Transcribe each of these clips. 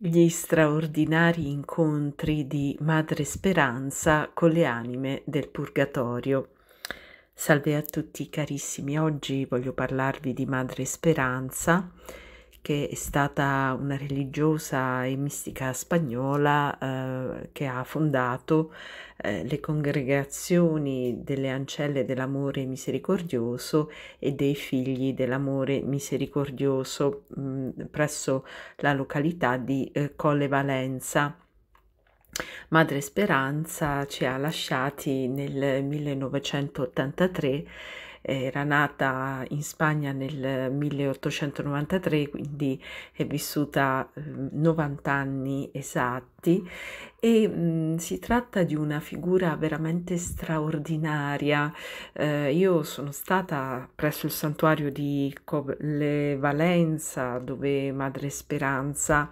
gli straordinari incontri di Madre Speranza con le anime del Purgatorio. Salve a tutti carissimi, oggi voglio parlarvi di Madre Speranza che è stata una religiosa e mistica spagnola eh, che ha fondato eh, le congregazioni delle ancelle dell'amore misericordioso e dei figli dell'amore misericordioso mh, mm, presso la località di eh, Colle Valenza. Madre Speranza ci ha lasciati nel 1983 era nata in Spagna nel 1893, quindi è vissuta 90 ehm, anni esatti e mh, mhmm, si tratta di una figura veramente straordinaria. Eh, io sono stata presso il santuario di Coble Valenza dove Madre Speranza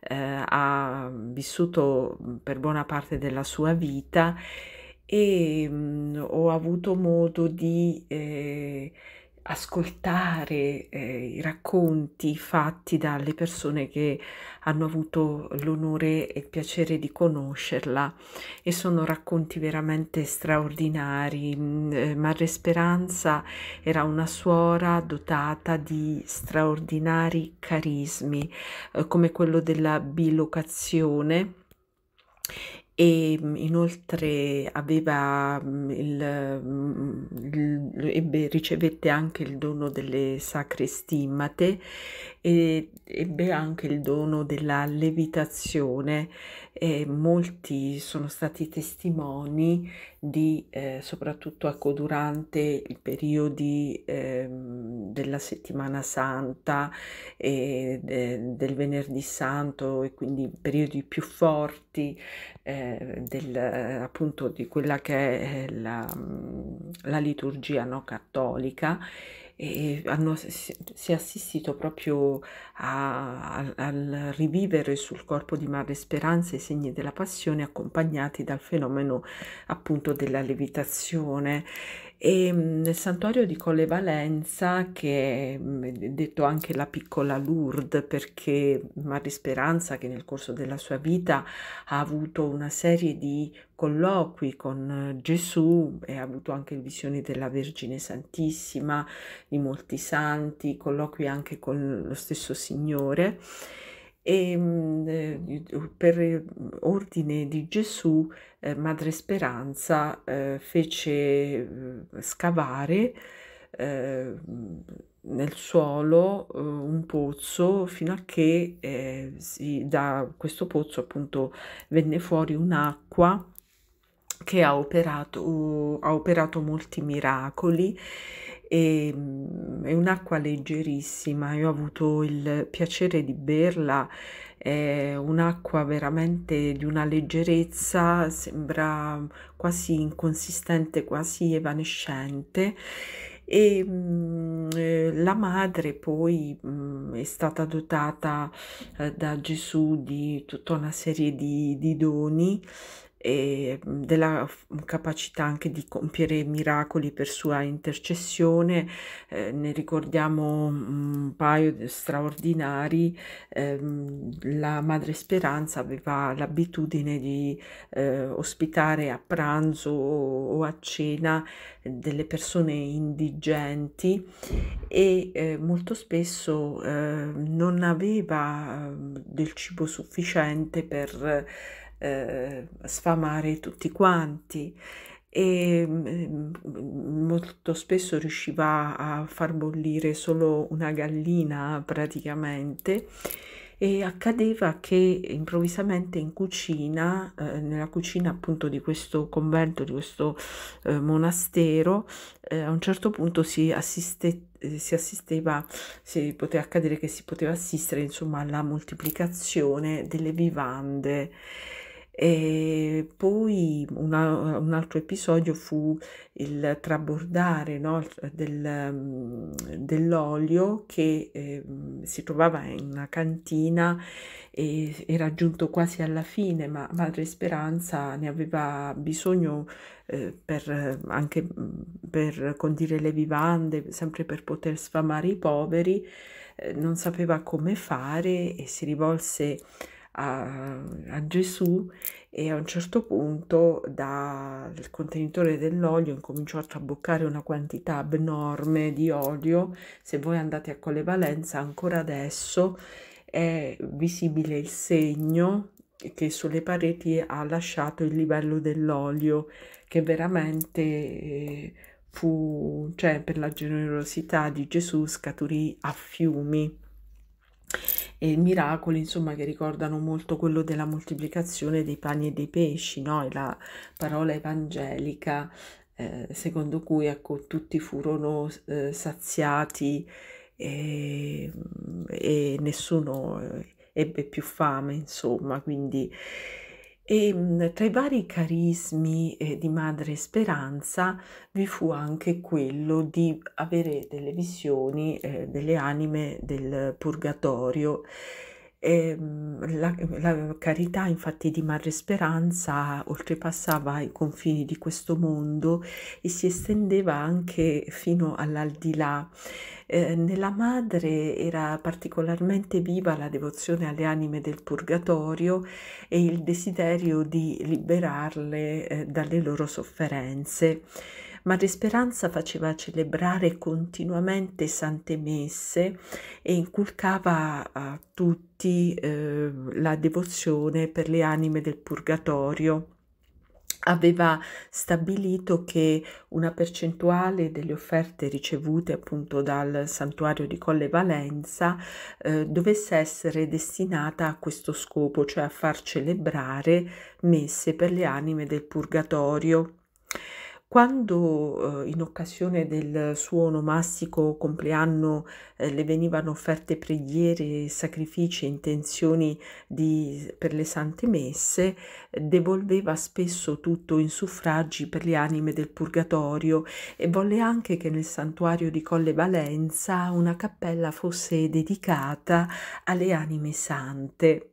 eh, ha vissuto mhmm, per buona parte della sua vita e ehm, mh, ho avuto modo di eh, ascoltare eh, i racconti fatti dalle persone che hanno avuto l'onore e il piacere di conoscerla e sono racconti veramente straordinari. Mm, eh, Marre Speranza era una suora dotata di straordinari carismi eh, come quello della bilocazione e mhmm, inoltre aveva mhmm, il, mhmm, il, ebbe, ricevette anche il dono delle sacre stimmate e ebbe anche il dono della levitazione e molti sono stati testimoni di eh, soprattutto ecco, durante i periodi eh, della settimana santa e de, del venerdì santo e quindi periodi più forti eh, del, appunto di quella che è la, la liturgia no, cattolica e hanno, si è assistito proprio a, a, al rivivere sul corpo di Madre Speranza i segni della passione accompagnati dal fenomeno appunto della levitazione e ehm, nel santuario di Colle Valenza, che è mhmm, detto anche la piccola Lourdes, perché Marie Speranza, che nel corso della sua vita ha avuto una serie di colloqui con eh, Gesù e ha avuto anche visioni della Vergine Santissima, di molti santi, colloqui anche con lo stesso Signore e ehm, eh, per eh, ordine di Gesù eh, Madre Speranza eh, fece mm, scavare eh, nel suolo eh, un pozzo fino a che si, da questo pozzo appunto venne fuori un'acqua che ha operato, ha operato molti miracoli e, ehm, è un'acqua leggerissima, io ho avuto il piacere di berla, è un'acqua veramente di una leggerezza, sembra quasi inconsistente, quasi evanescente e ehm, mh, eh, la madre poi mh, mm, è stata dotata eh, da Gesù di tutta una serie di, di doni e della capacità anche di compiere miracoli per sua intercessione, eh, ne ricordiamo un paio di straordinari, eh, la Madre Speranza aveva l'abitudine di eh, ospitare a pranzo o a cena delle persone indigenti e eh, molto spesso eh, non aveva del cibo sufficiente per eh, sfamare tutti quanti e mm, mm, molto spesso riusciva a far bollire solo una gallina praticamente e accadeva che improvvisamente in cucina, eh, nella cucina appunto di questo convento, di questo eh, monastero, eh, a un certo punto si, assiste, eh, si assisteva, si poteva accadere che si poteva assistere insomma alla moltiplicazione delle vivande. E poi una, un altro episodio fu il trabordare no, del, mm, dell'olio che eh, si trovava in una cantina e era giunto quasi alla fine, ma Madre Speranza ne aveva bisogno eh, per, anche mm, per condire le vivande, sempre per poter sfamare i poveri, eh, non sapeva come fare e si rivolse a a, a Gesù e a un certo punto dal contenitore dell'olio incominciò a traboccare una quantità abnorme di olio. Se voi andate a Colevalenza ancora adesso è visibile il segno che sulle pareti ha lasciato il livello dell'olio che veramente eh, fu cioè per la generosità di Gesù scaturì a fiumi e miracoli, insomma, che ricordano molto quello della moltiplicazione dei pani e dei pesci, no? E la parola evangelica eh, secondo cui ecco, tutti furono eh, saziati e, mm, e nessuno eh, ebbe più fame, insomma, quindi e mhmm, tra i vari carismi eh, di Madre Speranza vi fu anche quello di avere delle visioni eh, delle anime del purgatorio. Eh, la, la, carità infatti di Madre Speranza oltrepassava i confini di questo mondo e si estendeva anche fino all'aldilà. Ehm, nella madre era particolarmente viva la devozione alle anime del purgatorio e il desiderio di liberarle eh, dalle loro sofferenze. Madre Speranza faceva celebrare continuamente sante messe e inculcava a tutti eh, la devozione per le anime del purgatorio aveva stabilito che una percentuale delle offerte ricevute appunto dal santuario di Colle Valenza eh, dovesse essere destinata a questo scopo, cioè a far celebrare messe per le anime del purgatorio quando eh, in occasione del suo onomastico compleanno eh, le venivano offerte preghiere, sacrifici e intenzioni di, per le sante messe, devolveva spesso tutto in suffragi per le anime del purgatorio e volle anche che nel santuario di Colle Valenza una cappella fosse dedicata alle anime sante.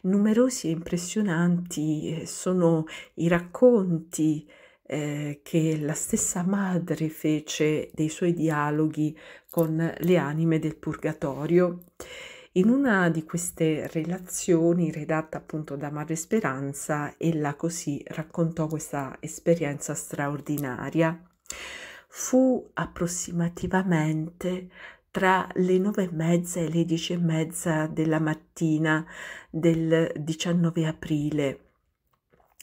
Numerosi e impressionanti eh, sono i racconti eh, che la stessa madre fece dei suoi dialoghi con le anime del purgatorio. In una di queste relazioni, redatta appunto da Madre Speranza, ella così raccontò questa esperienza straordinaria. Fu approssimativamente tra le nove e mezza e le dieci e mezza della mattina del 19 aprile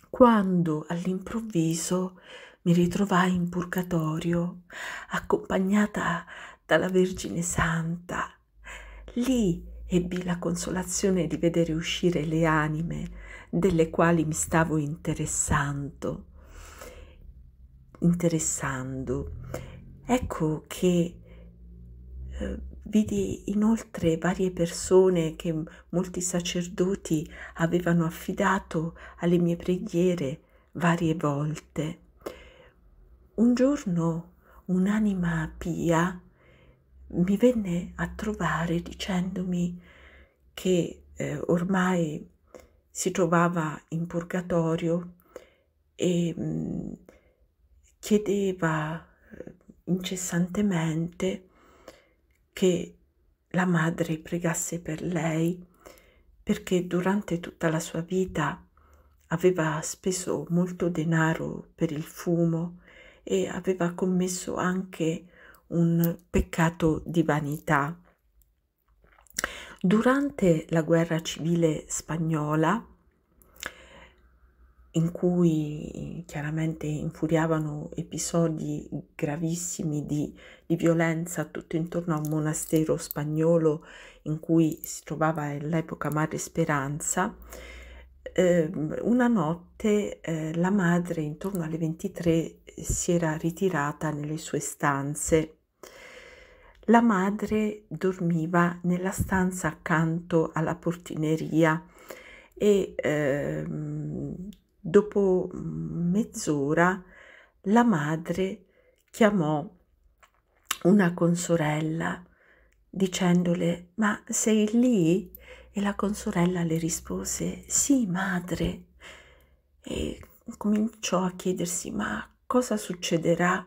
quando all'improvviso mi ritrovai in purgatorio, accompagnata dalla Vergine Santa. Lì ebbi la consolazione di vedere uscire le anime delle quali mi stavo interessando. Interessando. Ecco che eh, Vidi inoltre varie persone che molti sacerdoti avevano affidato alle mie preghiere varie volte. Un giorno un'anima pia mi venne a trovare dicendomi che eh, ormai si trovava in purgatorio e mh, mm, chiedeva eh, incessantemente che la madre pregasse per lei perché durante tutta la sua vita aveva speso molto denaro per il fumo e aveva commesso anche un peccato di vanità. Durante la guerra civile spagnola in cui chiaramente infuriavano episodi gravissimi di, di violenza tutto intorno a un monastero spagnolo in cui si trovava all'epoca Madre Speranza, eh, una notte eh, la madre intorno alle 23 si era ritirata nelle sue stanze. La madre dormiva nella stanza accanto alla portineria e eh, Dopo mm, mezz'ora la madre chiamò una consorella dicendole ma sei lì? E la consorella le rispose sì madre e cominciò a chiedersi ma cosa succederà?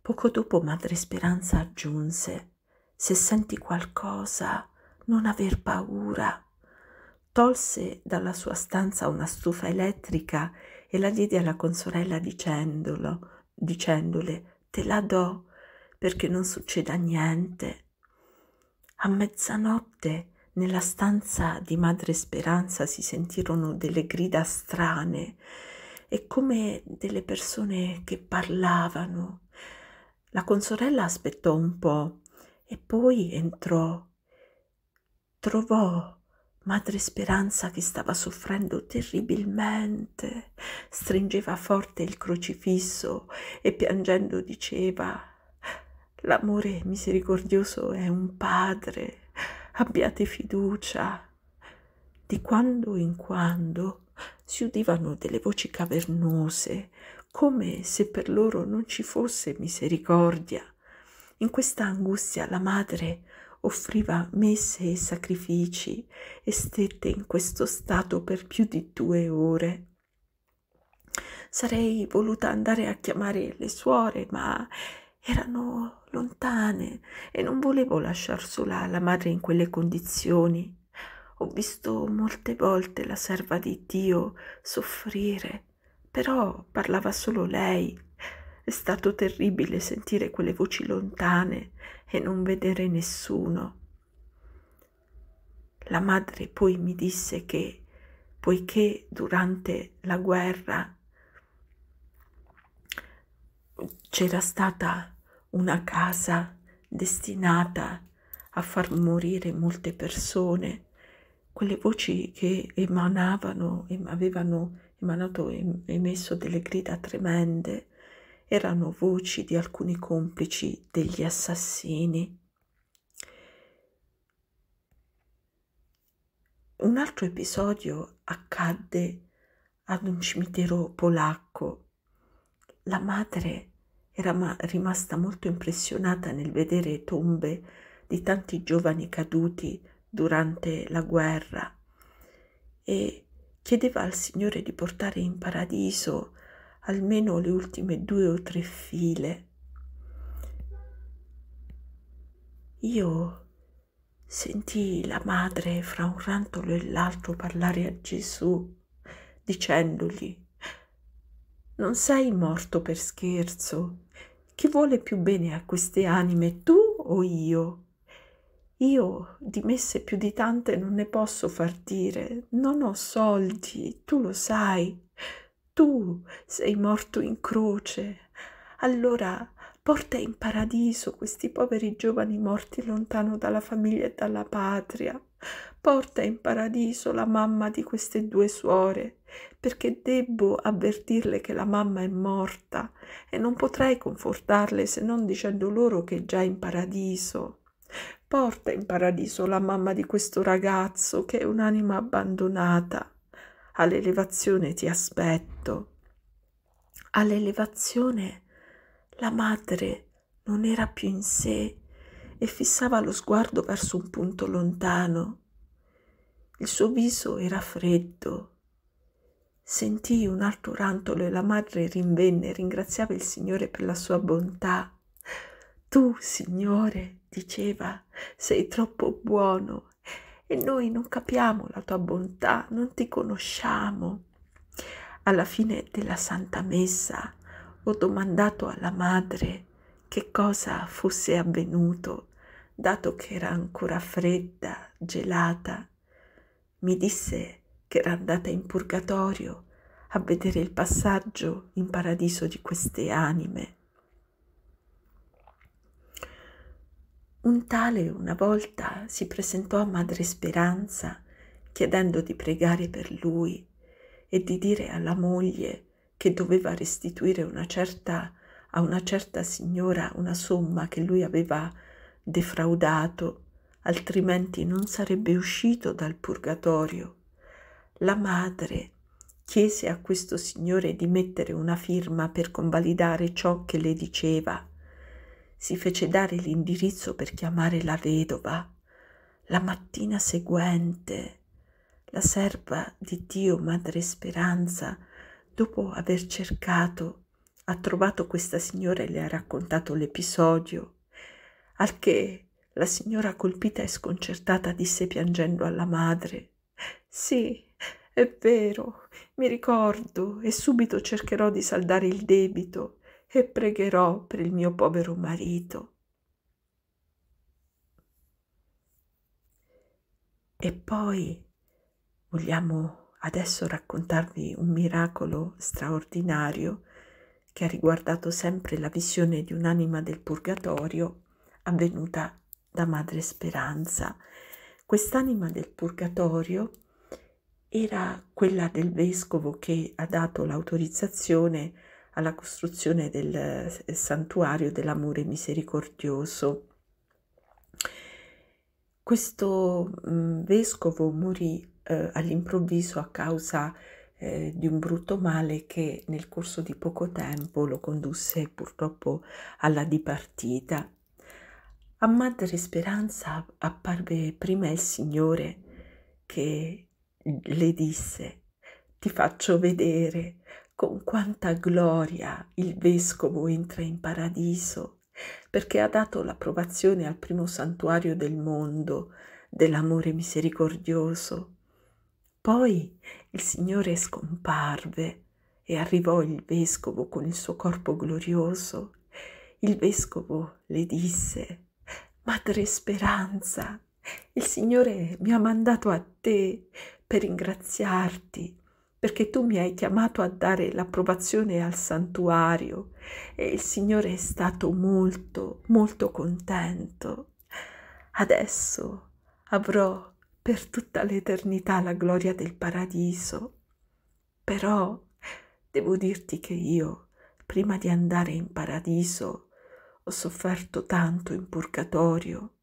Poco dopo Madre Speranza aggiunse se senti qualcosa non aver paura tolse dalla sua stanza una stufa elettrica e la diede alla consorella dicendolo, dicendole te la do perché non succeda niente. A mezzanotte nella stanza di Madre Speranza si sentirono delle grida strane e come delle persone che parlavano. La consorella aspettò un po' e poi entrò. Trovò Madre Speranza, che stava soffrendo terribilmente, stringeva forte il crocifisso e piangendo diceva L'amore misericordioso è un padre, abbiate fiducia. Di quando in quando si udivano delle voci cavernose, come se per loro non ci fosse misericordia. In questa angustia la madre offriva messe e sacrifici e stette in questo stato per più di due ore. Sarei voluta andare a chiamare le suore, ma erano lontane e non volevo lasciar sola la madre in quelle condizioni. Ho visto molte volte la serva di Dio soffrire, però parlava solo lei è stato terribile sentire quelle voci lontane e non vedere nessuno. La madre poi mi disse che, poiché durante la guerra c'era stata una casa destinata a far morire molte persone, quelle voci che emanavano, e avevano emanato, emesso delle grida tremende, erano voci di alcuni complici degli assassini. Un altro episodio accadde ad un cimitero polacco. La madre era ma rimasta molto impressionata nel vedere tombe di tanti giovani caduti durante la guerra e chiedeva al Signore di portare in paradiso almeno le ultime due o tre file. Io sentii la madre fra un rantolo e l'altro parlare a Gesù, dicendogli Non sei morto per scherzo. Chi vuole più bene a queste anime, tu o io? Io di messe più di tante non ne posso far dire, non ho soldi, tu lo sai tu sei morto in croce, allora porta in paradiso questi poveri giovani morti lontano dalla famiglia e dalla patria. Porta in paradiso la mamma di queste due suore, perché debbo avvertirle che la mamma è morta e non potrei confortarle se non dicendo loro che è già in paradiso. Porta in paradiso la mamma di questo ragazzo che è un'anima abbandonata all'elevazione ti aspetto. All'elevazione la madre non era più in sé e fissava lo sguardo verso un punto lontano. Il suo viso era freddo. Sentì un altro rantolo e la madre rinvenne e ringraziava il Signore per la sua bontà. Tu, Signore, diceva, sei troppo buono e noi non capiamo la tua bontà, non ti conosciamo. Alla fine della Santa Messa ho domandato alla madre che cosa fosse avvenuto, dato che era ancora fredda, gelata. Mi disse che era andata in purgatorio a vedere il passaggio in paradiso di queste anime Un tale una volta si presentò a Madre Speranza chiedendo di pregare per lui e di dire alla moglie che doveva restituire una certa, a una certa signora una somma che lui aveva defraudato, altrimenti non sarebbe uscito dal purgatorio. La madre chiese a questo signore di mettere una firma per convalidare ciò che le diceva si fece dare l'indirizzo per chiamare la vedova. La mattina seguente la serva di Dio Madre Speranza, dopo aver cercato, ha trovato questa signora e le ha raccontato l'episodio, al che la signora colpita e sconcertata disse piangendo alla madre Sì, è vero, mi ricordo e subito cercherò di saldare il debito e pregherò per il mio povero marito. E poi vogliamo adesso raccontarvi un miracolo straordinario che ha riguardato sempre la visione di un'anima del purgatorio avvenuta da Madre Speranza. Quest'anima del purgatorio era quella del vescovo che ha dato l'autorizzazione a alla costruzione del eh, santuario dell'amore misericordioso. Questo mh, mm, vescovo morì eh, all'improvviso a causa eh, di un brutto male che nel corso di poco tempo lo condusse purtroppo alla dipartita. A Madre Speranza apparve prima il Signore che le disse ti faccio vedere con quanta gloria il vescovo entra in paradiso perché ha dato l'approvazione al primo santuario del mondo dell'amore misericordioso. Poi il Signore scomparve e arrivò il vescovo con il suo corpo glorioso. Il vescovo le disse, Madre Speranza, il Signore mi ha mandato a te per ringraziarti perché tu mi hai chiamato a dare l'approvazione al santuario e il Signore è stato molto, molto contento. Adesso avrò per tutta l'eternità la gloria del paradiso. Però devo dirti che io, prima di andare in paradiso, ho sofferto tanto in purgatorio.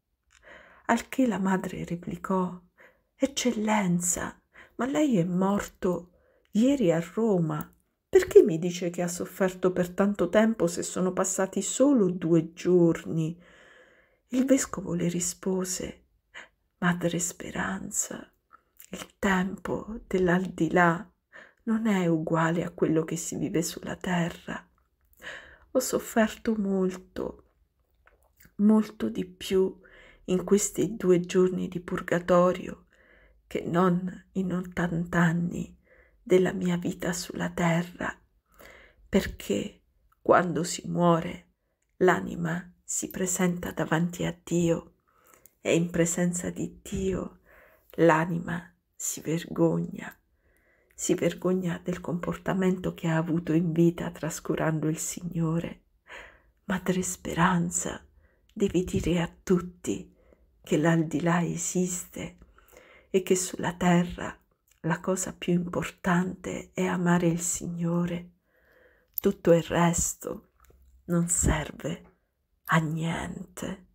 Al che la madre replicò, Eccellenza, ma lei è morto ieri a Roma. Perché mi dice che ha sofferto per tanto tempo se sono passati solo due giorni? Il vescovo le rispose, Madre Speranza, il tempo dell'aldilà non è uguale a quello che si vive sulla terra. Ho sofferto molto, molto di più in questi due giorni di purgatorio che non in ottant'anni della mia vita sulla terra, perché quando si muore l'anima si presenta davanti a Dio e in presenza di Dio l'anima si vergogna, si vergogna del comportamento che ha avuto in vita trascurando il Signore. Madre Speranza, devi dire a tutti che l'aldilà esiste e che sulla terra la cosa più importante è amare il Signore. Tutto il resto non serve a niente.